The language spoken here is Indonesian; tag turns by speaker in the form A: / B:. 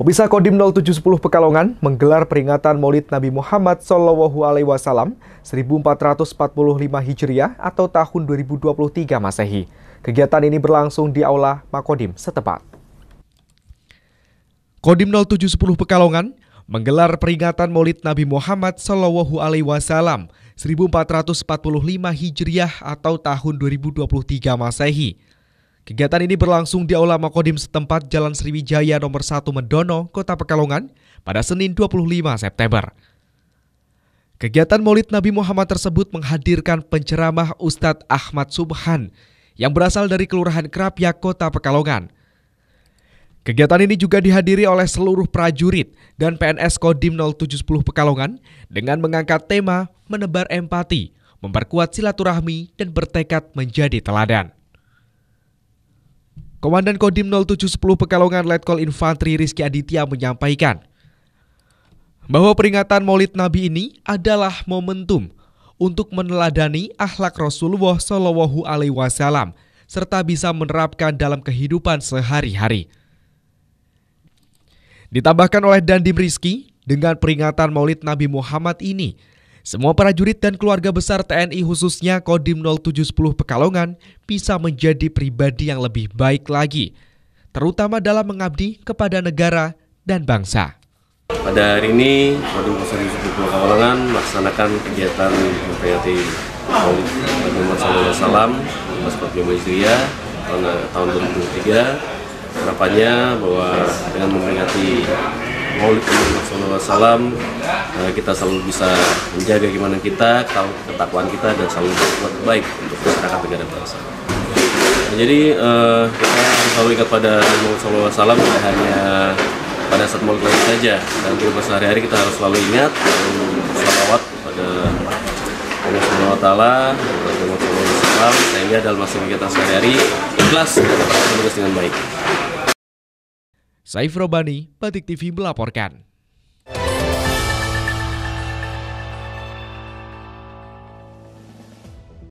A: Pemirsa Kodim 0710 Pekalongan menggelar peringatan Maulid Nabi Muhammad Shallallahu Alaihi Wasallam 1445 Hijriah atau tahun 2023 Masehi. Kegiatan ini berlangsung di Aula Makodim setempat. Kodim 0710 Pekalongan menggelar peringatan Maulid Nabi Muhammad Shallallahu Alaihi Wasallam 1445 Hijriah atau tahun 2023 Masehi Kegiatan ini berlangsung di Aula Makodim setempat Jalan Sriwijaya nomor 1 Mendono, Kota Pekalongan pada Senin 25 September. Kegiatan Maulid Nabi Muhammad tersebut menghadirkan penceramah Ustadz Ahmad Subhan yang berasal dari Kelurahan Kerapia, Kota Pekalongan. Kegiatan ini juga dihadiri oleh seluruh prajurit dan PNS Kodim 0710 Pekalongan dengan mengangkat tema menebar empati, memperkuat silaturahmi, dan bertekad menjadi teladan. Komandan Kodim 0710 Pekalongan Letkol Infantri Rizky Aditya menyampaikan bahwa peringatan Maulid Nabi ini adalah momentum untuk meneladani akhlak Rasulullah Shallallahu Alaihi Wasallam serta bisa menerapkan dalam kehidupan sehari-hari. Ditambahkan oleh Dandim Rizky, dengan peringatan Maulid Nabi Muhammad ini semua prajurit dan keluarga besar TNI khususnya Kodim 0710 Pekalongan bisa menjadi pribadi yang lebih baik lagi, terutama dalam mengabdi kepada negara dan bangsa.
B: Pada hari ini, Kodim 0710 Pekalongan melaksanakan kegiatan memperingati Muhammad Sallallahu Salam, 45 Hijriah tahun, tahun 2023. Harapannya bahwa dengan memperingati Maulid Nabi SAW eh, kita selalu bisa menjaga gimana kita, ketakuan kita dan selalu berbuat baik untuk masyarakat negara bangsa. Nah, jadi eh, kita selalu ingat pada Nabi Muhammad SAW tidak hanya pada saat maulid Nabi saja dan kehidupan sehari-hari kita harus selalu ingat dan eh, salawat pada Allah Subhanahu Wa Taala sehingga dalam masa kita sehari-hari ikhlas dan berbuat dengan baik.
A: Saif Robani, Batik TV melaporkan.